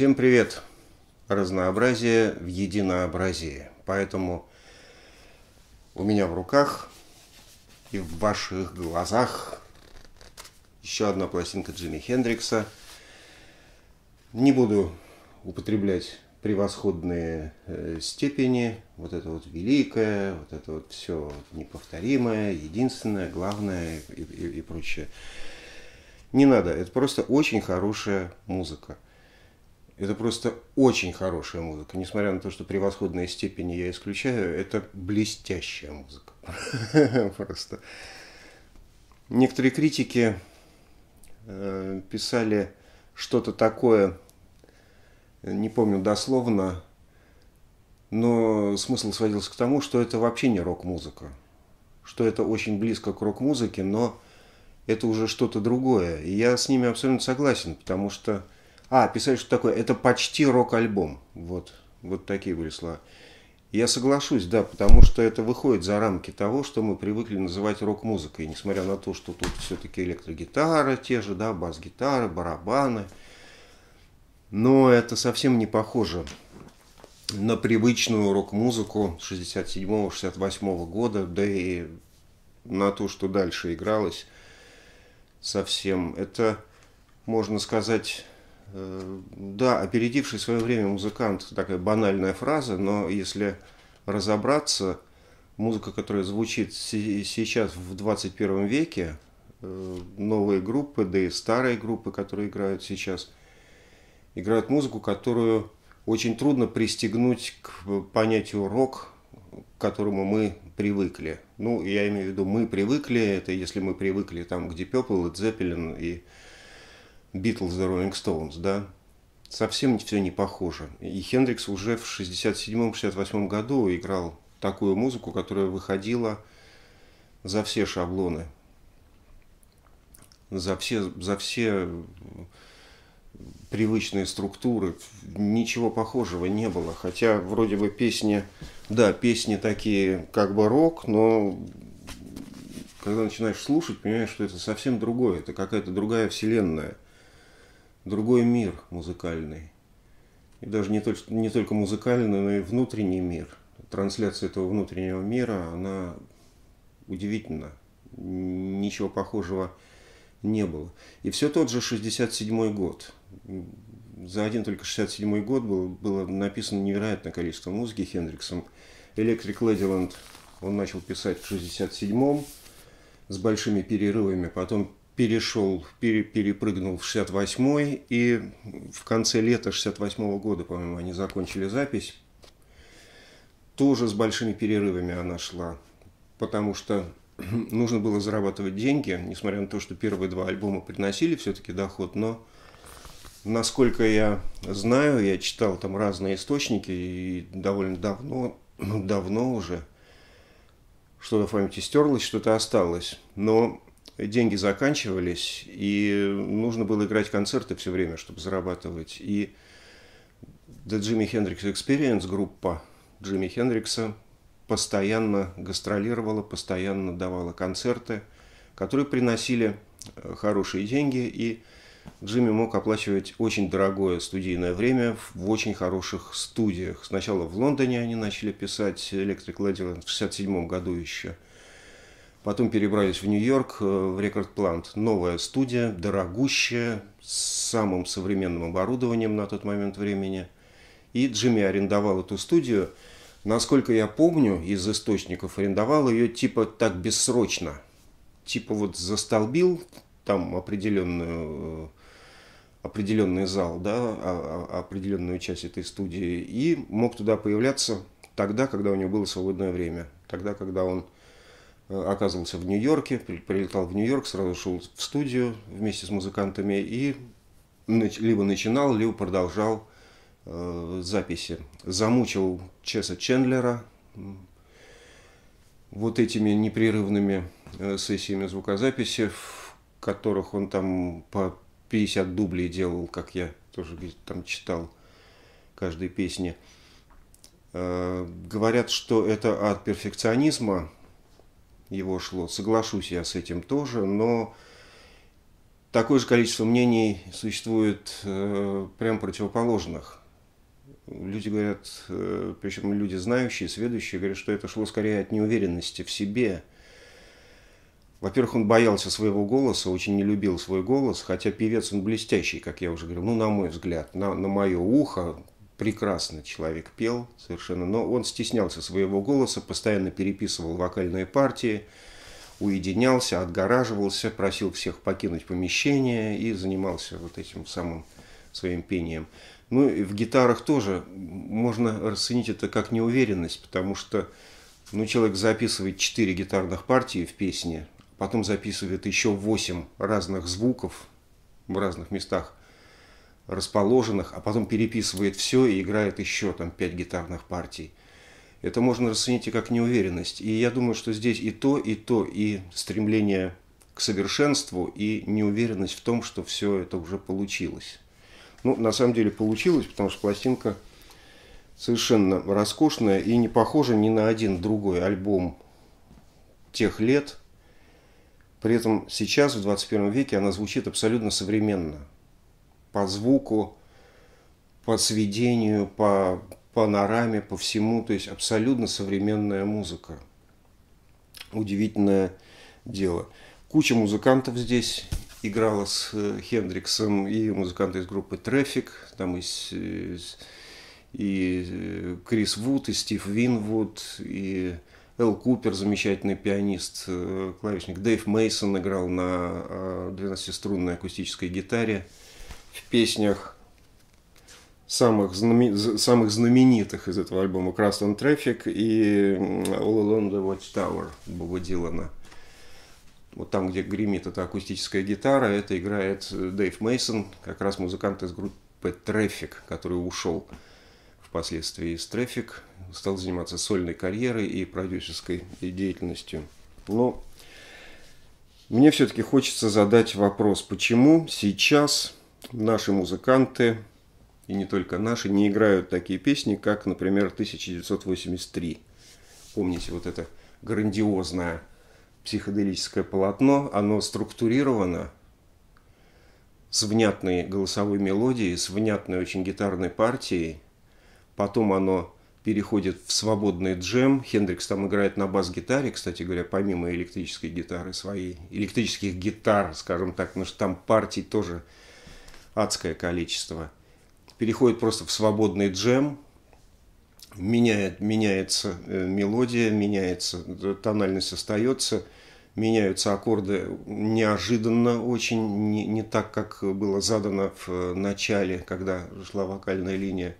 Всем привет! Разнообразие в единообразии. Поэтому у меня в руках и в ваших глазах еще одна пластинка Джимми Хендрикса. Не буду употреблять превосходные э, степени, вот это вот великое, вот это вот все неповторимое, единственное, главное и, и, и прочее. Не надо, это просто очень хорошая музыка – это просто очень хорошая музыка. Несмотря на то, что превосходные степени я исключаю, это блестящая музыка. Просто. Некоторые критики э, писали что-то такое, не помню дословно, но смысл сводился к тому, что это вообще не рок-музыка, что это очень близко к рок-музыке, но это уже что-то другое. И я с ними абсолютно согласен, потому что а, писали, что такое, это почти рок-альбом. Вот, вот такие были слова. Я соглашусь, да, потому что это выходит за рамки того, что мы привыкли называть рок-музыкой, несмотря на то, что тут все-таки электрогитара те же, да, бас-гитары, барабаны. Но это совсем не похоже на привычную рок-музыку 67-68 года, да и на то, что дальше игралось совсем. Это, можно сказать, Э, да, опередивший свое время музыкант, такая банальная фраза, но если разобраться, музыка, которая звучит сейчас в 21 веке, э, новые группы, да и старые группы, которые играют сейчас, играют музыку, которую очень трудно пристегнуть к понятию рок, к которому мы привыкли. Ну, я имею в виду, мы привыкли, это если мы привыкли там где Deep и Zeppelin и Битлз да Роллинг Стоунс, да? Совсем все не похоже. И Хендрикс уже в 67-68 году играл такую музыку, которая выходила за все шаблоны, за все, за все привычные структуры. Ничего похожего не было. Хотя вроде бы песни, да, песни такие как бы рок, но когда начинаешь слушать, понимаешь, что это совсем другое, это какая-то другая вселенная – другой мир музыкальный. И даже не, только не только музыкальный, но и внутренний мир. Трансляция этого внутреннего мира, она удивительна. Ничего похожего не было. И все тот же 67-й год. За один только 67-й год было, было написано невероятное количество музыки Хендриксом. Electric Ladyland он начал писать в 67-м с большими перерывами, потом перешел, пере, перепрыгнул в 68-й, и в конце лета 68-го года, по-моему, они закончили запись. Тоже с большими перерывами она шла, потому что нужно было зарабатывать деньги, несмотря на то, что первые два альбома приносили все-таки доход, но насколько я знаю, я читал там разные источники и довольно давно, давно уже что-то в памяти стерлось, что-то осталось. Но деньги заканчивались, и нужно было играть концерты все время, чтобы зарабатывать. И The Jimi Hendrix Experience группа Джимми Хендрикса постоянно гастролировала, постоянно давала концерты, которые приносили э, хорошие деньги, и Джимми мог оплачивать очень дорогое студийное время в очень хороших студиях. Сначала в Лондоне они начали писать Electric Ladyland в 1967 году еще – Потом перебрались в Нью-Йорк, э, в Рекорд Плант. Новая студия, дорогущая, с самым современным оборудованием на тот момент времени. И Джимми арендовал эту студию. Насколько я помню, из источников арендовал ее типа так бессрочно. Типа вот застолбил там определенную э, определенный зал, да, а, а, определенную часть этой студии, и мог туда появляться тогда, когда у него было свободное время, тогда, когда он Э, оказывался в Нью-Йорке, прилетал в Нью-Йорк, сразу шел в студию вместе с музыкантами и либо начинал, либо продолжал э, записи. Замучил Чеса Чендлера вот этими непрерывными э, сессиями звукозаписи, в которых он там по 50 дублей делал, как я тоже там читал каждой песни. говорят, что это от перфекционизма, его шло. Соглашусь я с этим тоже, но такое же количество мнений существует э, прям противоположных. Люди говорят, э, причем люди знающие, следующие говорят, что это шло скорее от неуверенности в себе. Во-первых, он боялся своего голоса, очень не любил свой голос, хотя певец он блестящий, как я уже говорил, ну, на мой взгляд, на, на мое ухо, прекрасно человек пел совершенно, но он стеснялся своего голоса, постоянно переписывал вокальные партии, уединялся, отгораживался, просил всех покинуть помещение и занимался вот этим самым своим пением. Ну и в гитарах тоже можно расценить это как неуверенность, потому что ну, человек записывает 4 гитарных партии в песне, потом записывает еще 8 разных звуков в разных местах расположенных, а потом переписывает все и играет еще там пять гитарных партий. Это можно расценить и как неуверенность. И я думаю, что здесь и то, и то, и стремление к совершенству, и неуверенность в том, что все это уже получилось. Ну, на самом деле получилось, потому что пластинка совершенно роскошная и не похожа ни на один другой альбом тех лет. При этом сейчас, в 21 веке, она звучит абсолютно современно по звуку, по сведению, по панораме, по всему. То есть абсолютно современная музыка. Удивительное дело. Куча музыкантов здесь играла с э, Хендриксом и музыканты из группы Трафик, там из, и э, Крис Вуд, и Стив Винвуд, и Эл Купер, замечательный пианист, э, клавишник. Дэйв Мейсон играл на 12-струнной акустической гитаре в песнях самых, знамени... самых знаменитых из этого альбома «Красный трафик» и «All Along the Watchtower» Боба Дилана. Вот там, где гремит эта акустическая гитара, это играет э, Дэйв Мейсон, как раз музыкант из группы «Трафик», который ушел впоследствии из «Трафик», стал заниматься сольной карьерой и продюсерской деятельностью. Но мне все-таки хочется задать вопрос, почему сейчас – наши музыканты, и не только наши, не играют такие песни, как, например, 1983. Помните вот это грандиозное психоделическое полотно, оно структурировано с внятной голосовой мелодией, с внятной очень гитарной партией. Потом оно переходит в свободный джем. Хендрикс там играет на бас-гитаре, кстати говоря, помимо электрической гитары своей, электрических гитар, скажем так, потому что там партий тоже адское количество. Переходит просто в свободный джем, меняет, меняется э, мелодия, меняется, э, тональность остается, меняются аккорды неожиданно очень, не, не так, как было задано в э, начале, когда шла вокальная линия.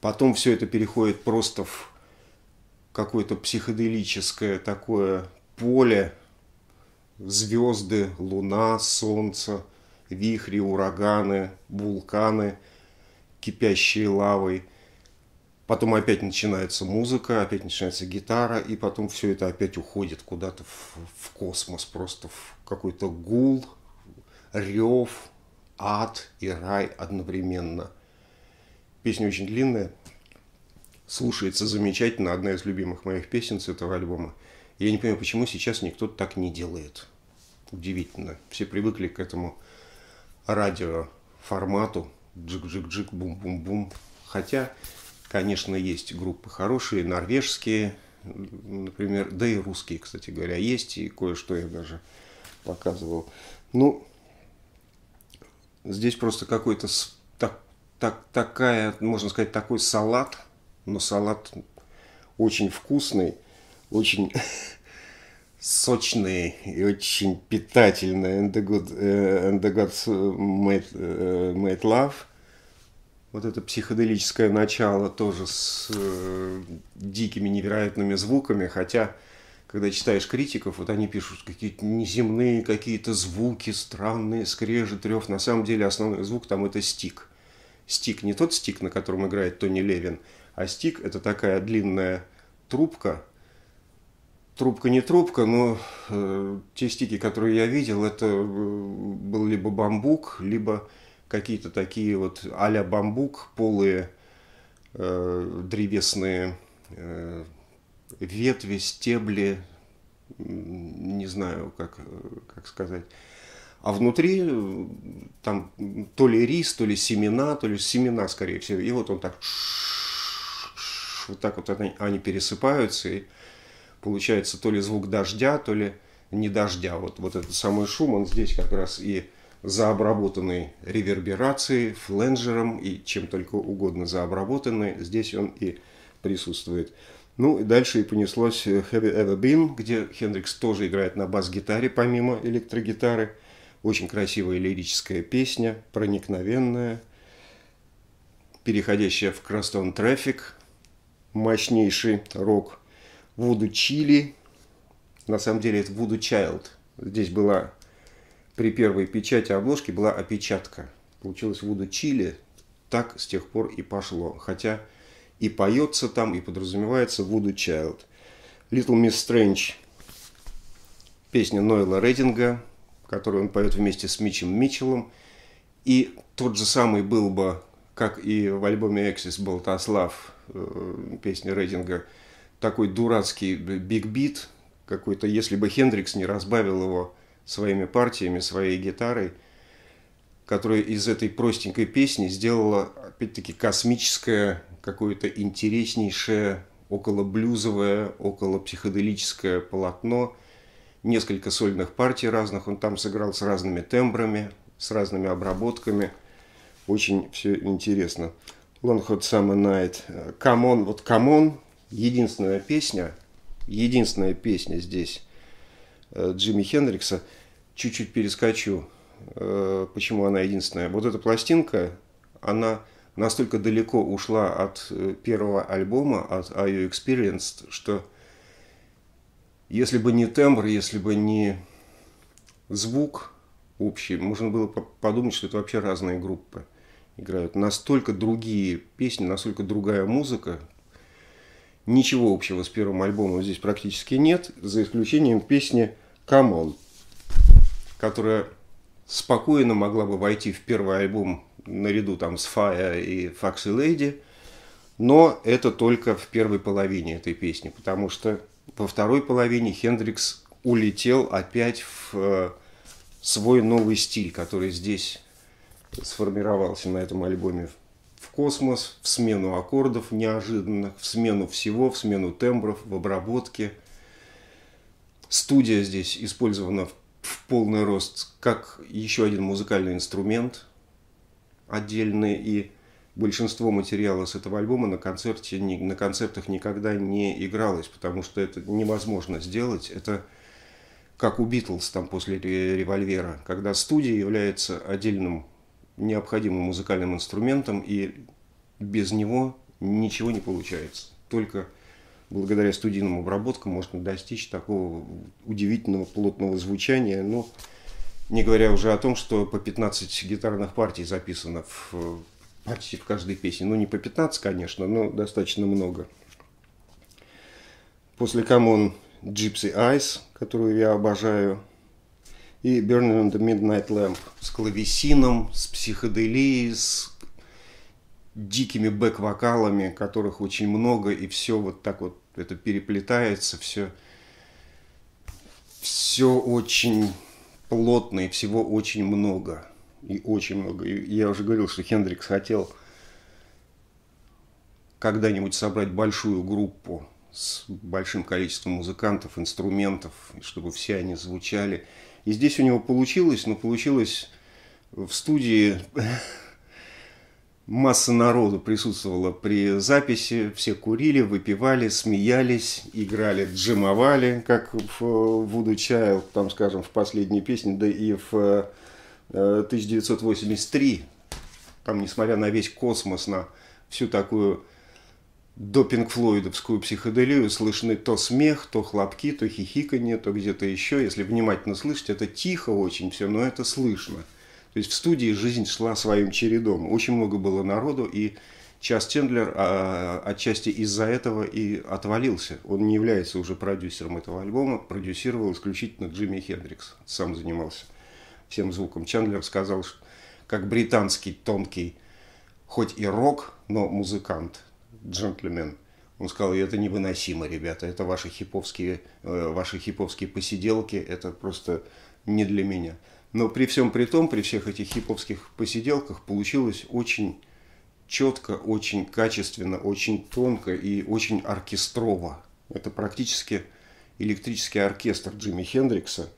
Потом все это переходит просто в какое-то психоделическое такое поле, звезды, луна, солнце – вихри, ураганы, вулканы, кипящие лавой. Потом опять начинается музыка, опять начинается гитара, и потом все это опять уходит куда-то в, в космос, просто в какой-то гул, рев, ад и рай одновременно. Песня очень длинная, слушается замечательно, одна из любимых моих песен с этого альбома. Я не понимаю, почему сейчас никто так не делает. Удивительно. Все привыкли к этому радиоформату джик-джик-джик, бум-бум-бум. Хотя, конечно, есть группы хорошие, норвежские, например, да и русские, кстати говоря, есть, и кое-что я даже показывал. Ну, здесь просто какой-то так, так, такая, можно сказать, такой салат, но салат очень вкусный, очень сочный и очень питательный And the Good, uh, and the good made, uh, made Love. Вот это психоделическое начало тоже с э, дикими невероятными звуками, хотя когда читаешь критиков, вот они пишут какие-то неземные какие-то звуки, странные, скрежет, рев. На самом деле основной звук там это стик. Стик не тот стик, на котором играет Тони Левин, а стик это такая длинная трубка, трубка не трубка, но э, те стики, которые я видел, это э, был либо бамбук, либо какие-то такие вот а-ля бамбук, полые э, древесные э, ветви, стебли, не знаю, как, э, как сказать. А внутри э, там то ли рис, то ли семена, то ли семена, скорее всего. И вот он так, вот так вот они, они пересыпаются, и получается то ли звук дождя, то ли не дождя. Вот, вот этот самый шум, он здесь как раз и заобработанный реверберацией, фленджером и чем только угодно заобработанный. Здесь он и присутствует. Ну и дальше и понеслось э, Have You Ever Been, где Хендрикс тоже играет на бас-гитаре помимо электрогитары. Очень красивая лирическая песня, проникновенная, переходящая в Крастон Трафик, мощнейший рок Вуду Чили. На самом деле это Вуду Чайлд. Здесь была при первой печати обложки была опечатка. Получилось Вуду Чили. Так с тех пор и пошло. Хотя и поется там, и подразумевается Вуду Чайлд. Little Miss Strange. Песня Нойла Рейдинга, которую он поет вместе с Мичем Мичелом. И тот же самый был бы, как и в альбоме «Эксис» Болтослав, э, песня Рейдинга – такой дурацкий биг-бит какой-то, если бы Хендрикс не разбавил его своими партиями, своей гитарой, которая из этой простенькой песни сделала, опять-таки, космическое, какое-то интереснейшее, около блюзовое, около психоделическое полотно. Несколько сольных партий разных он там сыграл с разными тембрами, с разными обработками. Очень все интересно. Long Hot Summer Night, Come On, вот Come On, единственная песня, единственная песня здесь э, Джимми Хендрикса, чуть-чуть перескочу, э, почему она единственная. Вот эта пластинка, она настолько далеко ушла от э, первого альбома, от Are You Experienced, что если бы не тембр, если бы не звук общий, можно было подумать, что это вообще разные группы играют. Настолько другие песни, настолько другая музыка, Ничего общего с первым альбомом здесь практически нет, за исключением песни «Come On», которая спокойно могла бы войти в первый альбом наряду там с «Fire» и «Foxy Lady», но это только в первой половине этой песни, потому что во второй половине Хендрикс улетел опять в э, свой новый стиль, который здесь сформировался на этом альбоме в космос, в смену аккордов неожиданных, в смену всего, в смену тембров, в обработке. Студия здесь использована в полный рост как еще один музыкальный инструмент отдельный и большинство материала с этого альбома на, концерте, не на концертах никогда не игралось, потому что это невозможно сделать. Это как у Битлз там после револьвера, когда студия является отдельным необходимым музыкальным инструментом, и без него ничего не получается. Только благодаря студийным обработкам можно достичь такого удивительного плотного звучания, но ну, не говоря уже о том, что по 15 гитарных партий записано в, почти в каждой песне. Ну, не по 15, конечно, но достаточно много. После «Камон» «Gypsy Eyes», которую я обожаю – и Burning on the Midnight Lamp с клавесином, с психоделией, с дикими бэк-вокалами, которых очень много, и все вот так вот это переплетается, все, все очень плотно, и всего очень много. И очень много. И я уже говорил, что Хендрикс хотел когда-нибудь собрать большую группу с большим количеством музыкантов, инструментов, чтобы все они звучали – и здесь у него получилось, но получилось в студии масса народу присутствовала при записи, все курили, выпивали, смеялись, играли, джимовали, как в Вуду э, Чайлд, там, скажем, в последней песне, да и в 1983, э, там, несмотря на весь космос, на всю такую допинг-флойдовскую психоделию слышны то смех, то хлопки, то хихиканье, то где-то еще. Если внимательно слышать, это тихо очень все, но это слышно. То есть в студии жизнь шла своим чередом. Очень много было народу, и Час Чендлер а, отчасти из-за этого и отвалился. Он не является уже продюсером этого альбома, продюсировал исключительно Джимми Хендрикс, сам занимался всем звуком. Чендлер сказал, что как британский тонкий, хоть и рок, но музыкант джентльмен. Он сказал, это невыносимо, ребята, это ваши хиповские, э, ваши хиповские посиделки, это просто не для меня. Но при всем при том, при всех этих хиповских посиделках получилось очень четко, очень качественно, очень тонко и очень оркестрово. Это практически электрический оркестр Джимми Хендрикса,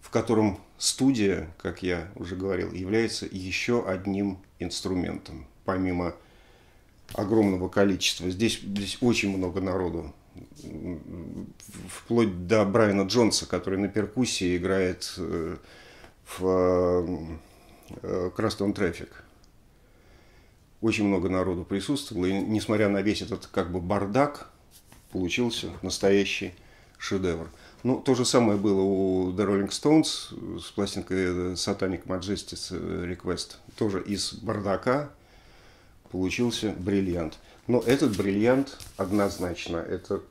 в котором студия, как я уже говорил, является еще одним инструментом. Помимо огромного количества. Здесь, здесь очень много народу. Вплоть до Брайана Джонса, который на перкуссии играет э, в э, Крастон Трафик. Очень много народу присутствовало, и несмотря на весь этот как бы бардак, получился настоящий шедевр. Ну, то же самое было у The Rolling Stones с пластинкой Satanic Majestic Request. Тоже из бардака получился бриллиант. Но этот бриллиант однозначно, это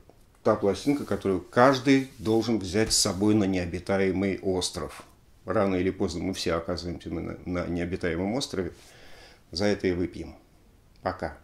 та пластинка, которую каждый должен взять с собой на необитаемый остров. Рано или поздно мы все оказываемся на, на необитаемом острове. За это и выпьем. Пока.